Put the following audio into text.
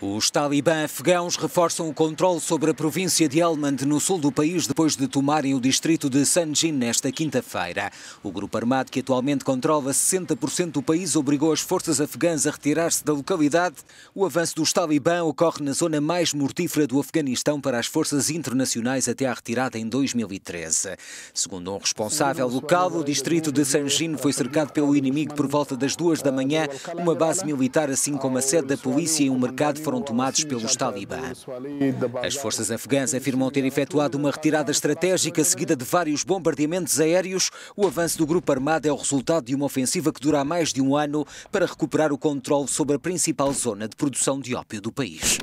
Os talibã afegãos reforçam o controle sobre a província de Helmand, no sul do país, depois de tomarem o distrito de Sanjin nesta quinta-feira. O grupo armado, que atualmente controla 60% do país, obrigou as forças afegãs a retirar-se da localidade. O avanço dos talibã ocorre na zona mais mortífera do Afeganistão para as forças internacionais até à retirada em 2013. Segundo um responsável local, o distrito de Sanjin foi cercado pelo inimigo por volta das duas da manhã, uma base militar, assim como a sede da polícia e um mercado foram tomados pelos Talibã. As forças afegãs afirmam ter efetuado uma retirada estratégica seguida de vários bombardeamentos aéreos. O avanço do grupo armado é o resultado de uma ofensiva que dura mais de um ano para recuperar o controle sobre a principal zona de produção de ópio do país.